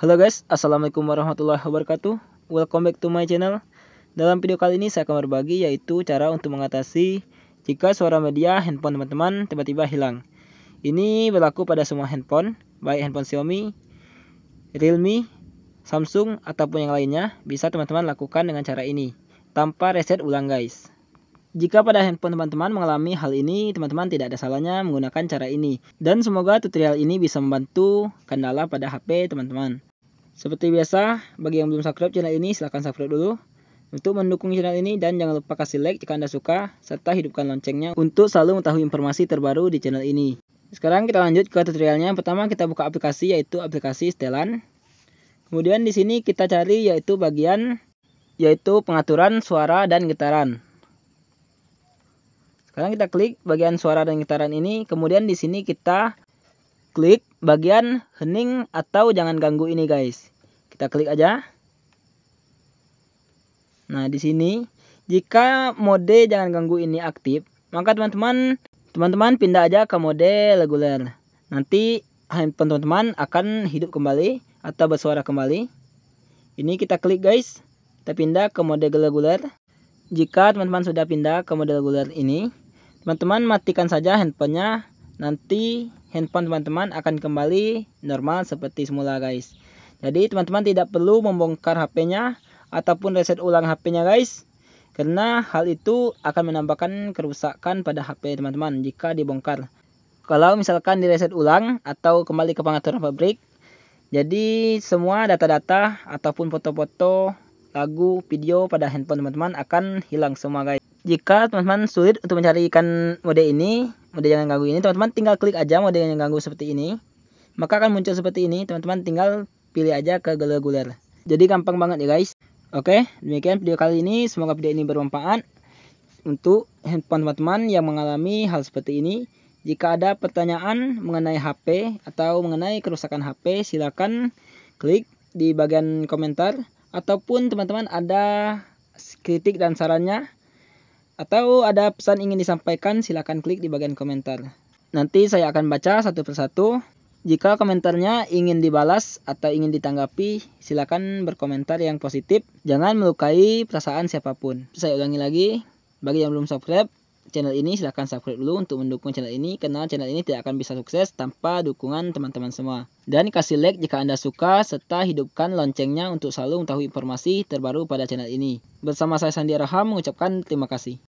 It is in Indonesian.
Halo guys, Assalamualaikum warahmatullahi wabarakatuh Welcome back to my channel Dalam video kali ini saya akan berbagi yaitu cara untuk mengatasi Jika suara media handphone teman-teman tiba-tiba hilang Ini berlaku pada semua handphone Baik handphone Xiaomi, Realme, Samsung, ataupun yang lainnya Bisa teman-teman lakukan dengan cara ini Tanpa reset ulang guys jika pada handphone teman-teman mengalami hal ini, teman-teman tidak ada salahnya menggunakan cara ini. Dan semoga tutorial ini bisa membantu kendala pada HP teman-teman. Seperti biasa, bagi yang belum subscribe channel ini silahkan subscribe dulu untuk mendukung channel ini dan jangan lupa kasih like jika Anda suka serta hidupkan loncengnya untuk selalu mengetahui informasi terbaru di channel ini. Sekarang kita lanjut ke tutorialnya. Pertama kita buka aplikasi yaitu aplikasi setelan. Kemudian di sini kita cari yaitu bagian yaitu pengaturan suara dan getaran. Sekarang kita klik bagian suara dan getaran ini, kemudian di sini kita klik bagian hening atau jangan ganggu ini guys. Kita klik aja. Nah, di sini jika mode jangan ganggu ini aktif, maka teman-teman teman-teman pindah aja ke mode reguler. Nanti handphone teman-teman akan hidup kembali atau bersuara kembali. Ini kita klik guys. Kita pindah ke mode reguler. Jika teman-teman sudah pindah ke mode reguler ini, teman-teman matikan saja handphonenya nanti handphone teman-teman akan kembali normal seperti semula guys jadi teman-teman tidak perlu membongkar HP-nya ataupun reset ulang HP-nya guys karena hal itu akan menambahkan kerusakan pada HP teman-teman jika dibongkar kalau misalkan direset ulang atau kembali ke pengaturan pabrik jadi semua data-data ataupun foto-foto lagu video pada handphone teman-teman akan hilang semua guys jika teman-teman sulit untuk mencari ikan mode ini, mode yang ganggu ini, teman-teman tinggal klik aja mode yang ganggu seperti ini. Maka akan muncul seperti ini, teman-teman tinggal pilih aja ke guler-guler. Jadi gampang banget ya guys. Oke, demikian video kali ini. Semoga video ini bermanfaat untuk handphone teman-teman yang mengalami hal seperti ini. Jika ada pertanyaan mengenai HP atau mengenai kerusakan HP, silakan klik di bagian komentar. Ataupun teman-teman ada kritik dan sarannya, atau ada pesan ingin disampaikan, silakan klik di bagian komentar. Nanti saya akan baca satu persatu. Jika komentarnya ingin dibalas atau ingin ditanggapi, silakan berkomentar yang positif. Jangan melukai perasaan siapapun. Saya ulangi lagi, bagi yang belum subscribe, channel ini silahkan subscribe dulu untuk mendukung channel ini karena channel ini tidak akan bisa sukses tanpa dukungan teman-teman semua. Dan kasih like jika Anda suka serta hidupkan loncengnya untuk selalu mengetahui informasi terbaru pada channel ini. Bersama saya Sandi Raham mengucapkan terima kasih.